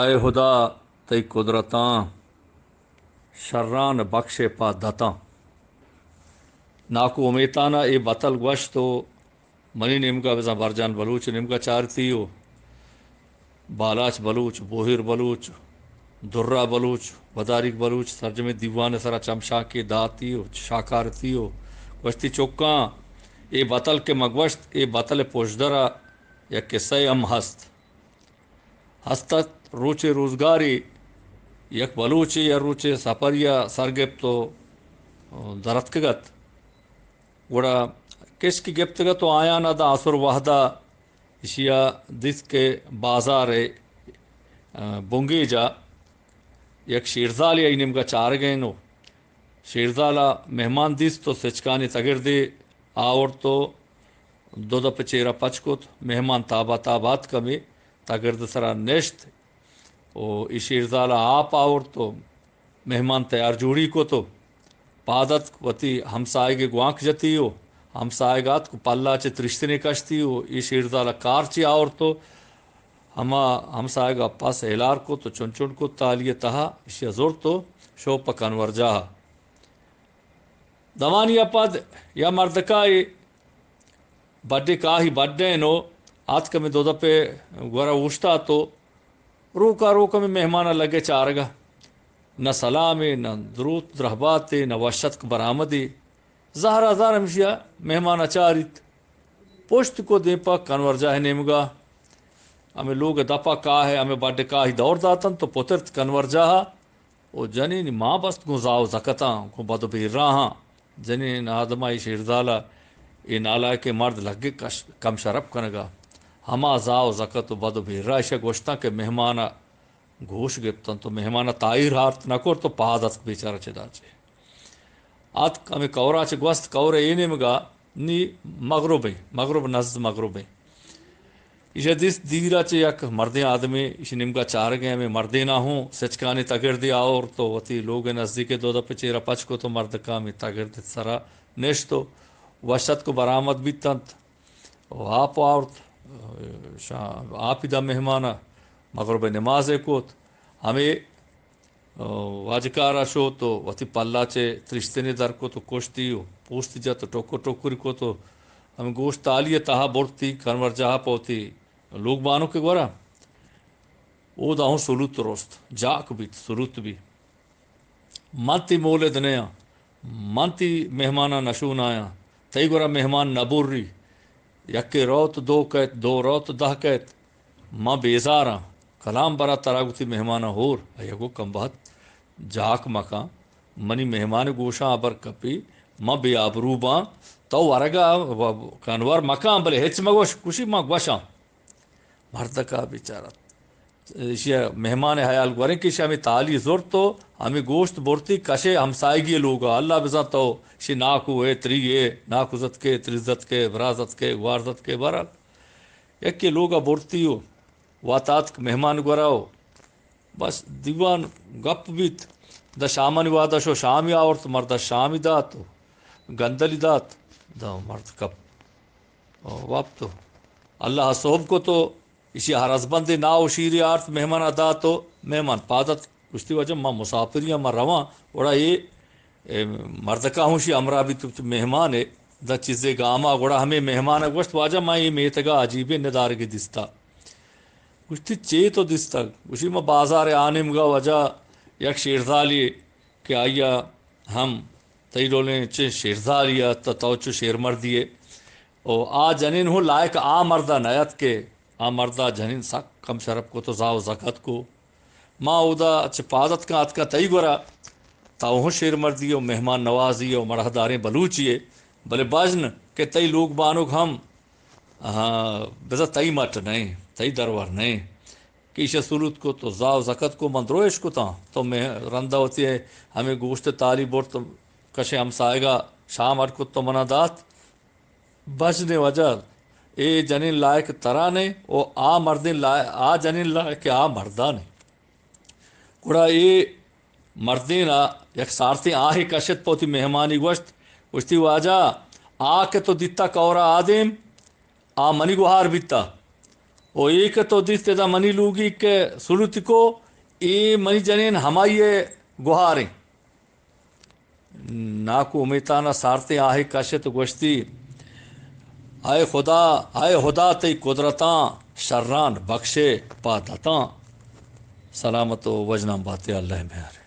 अय हुदा तई कुदरतां शर्रां बख्शे पा दत नाको उमेताना ए बतल गश तो मनी निमका वज़ा बरजान बलूच निमका चार थी हो बालाच बलूच बोहिर बलूच दुर्रा बलूच वदारिक बलूच में दीवान सरा चमशा के दाती हो शाकार थी हो वस्ती चौका ए बतल के मगवश्त ए बतल पोशदरा या किस्से हस्त हस्त रुचि रोज़गारी यक बलोचे या रुचि सपरिया सरगेप्तो दरतगत गुड़ा किस की गिप्तगत तो आया ना दा आसुर वहदा इशिया दिस के बाजार बुंगी जा यक शेरजाल या इनम का चार गए नो शेरजाला मेहमान दिस तो सचकानी तगिर दे आवर तो दो दो चेरा पचकुत मेहमान ताबा ताबात कमी तगिर्द सरा नेश्त और इशीरजाल आप और तो मेहमान तैयार जूड़ी को तो पादत वती हमसायगे ग्वांख जती हो हमसायगात को पल्ला चे त्रिश्तने कशती हो इशीरजाल कार ची और तो हमा हमसायग पास एलार को तो चुन चुन को तालिय तहा इशोर तो शोप कनवर जा दवानिया पद या मर्दका बड्डे का ही बड्डे नो आज कमे दो दफे गोरा उछता तो रोका रोका में मेहमान लगे चारगा न सलामे न द्रुत रहबाते न वशत बरामदे जहरा जार हमशिया मेहमान अचारित पुश्त को दे पा कनवर जाहे नेमगा हमें लोग दपा का है हमें बाटे का ही दौर दातन तो पुत्र कनवर जाहा ओ जनी नि माँ बस जाओ जकता को बदो भी रहा जनी आदमा शेरदाला ये नाला के मर्द लगे कम शरप कनगा हमा जाओ जकत बद भी इशे गोश्ता के मेहमान घोष गिप्तन तो मेहमान ताईर हार्त कर तो पहादत बेचारा चे आत कमी कौराचे ग्वस्त कौरे इने मगा नी मगरूबे मगरूब नज मगरूबे इशे दिस दीरा चे यक मर्दे आदमी इश निमगा चार गए में मर्दे ना हूँ सचकाने तगिर दिया और तो वती लोग नजदीक दो दफे चेरा पच को तो मर्द का में तगिर सरा नेश तो वशत को बरामद भी तंत वाप औरत आपदा मेहमाना मगरब नमाज कोत हमें वाजकार शो तो वती पल्लाचे त्रिश्तेने दर को तो कोश्ती पोस्ती जा तो टोको टोकुरी को तो हमें गोश्त तालिए तहा बोरती कनवर जहा पोती लोग बानो के गोरा ओ दाहो सुलूत रोस्त जाक भी सुलुत भी मानती मोले दने मानती मेहमाना नशून आया तई गोरा मेहमान नबुर्री यके रौत दो कैत दो रौत दह कैत माँ बेजार कलाम बरा तरागुति मेहमान होर अयगो कंबात जाक मका मनी मेहमान गोशा अबर कपी माँ बे आबरूबा तो वरगा कनवर मका बले हेच मगोश खुशी मग वशा मर्द का बेचारा मेहमान हयाल वरें कि हमें ताली जोर तो हमें गोश्त बोरती कशे हमसायगी लोग अल्लाह बजा तो शे नाक हुए त्री ये नाक उजत के त्रिजत के वराजत के वारजत के बहरहाल एक के लोग बोरती हो वातात मेहमान गुराओ बस दीवान गप बीत द शामन वादा शो शाम या औरत मरद शाम दात हो गंदली दात दर्द गप कप वाप तो अल्लाह सोहब को तो इसी हर हसबंद ना उशीरी आर्थ मेहमान अदा तो मेहमान पादत उसकी वजह माँ मुसाफिर या माँ रवा ओड़ा ये का हूँ शी अमरा भी तुम मेहमान है द चीज़े गामा गोड़ा हमें मेहमान है वस्त वाजा माँ ये मेहतगा अजीब नदार के दिस्ता कुछ चे तो दिस्ता उसी में बाजार आनिम गा वजह यक लिए के आइया हम तई डोले चे लिया तो शेर मर दिए और आ जनिन हूँ लायक आ मर्दा नयत के आमर्दा जनिन सक कम शरब को तो जाओ जक़त को माँ उदा चिपादत का अत का तई गोरा ताहों शेर हो मेहमान नवाजी और मरहदारें बलूचिए भले बजन के तई लोग बानुक हम हाँ बेजा तई मट नहीं तई दरबार नहीं कीश सलूत को तो जाओ जक़त को मंदरोश को ताँ तो मैं रंदा होती है हमें गोश्त ताली बोर तो कशे हमसाएगा शाम अट को तो मना दात बजने वजह ਇਹ ਜਨਿਨ ਲਾਇਕ ਤਰਾ ਨੇ ਉਹ ਆ ਮਰਦੇ ਆ ਜਨਿਨ ਲਾਇਕ ਆ ਮਰਦਾ ਨੇ ਕੁੜਾ ਇਹ मर्दी ना एक आ ही कशत पोती मेहमानी वस्त उश्ती वाजा आ के तो दित्ता कौरा आदिम आ मनी गुहार बीता ओ एक तो दित्ते दा मनी लूगी के सुरुति को ये मनी जनेन हमारी गुहारें ना को उमेता ना सारथी आ ही कशत गोश्ती आए खुदा आए खुदा तई कुदरत शर्रान बख्शे पादता सलामत वजना बात अल्लाह मेहर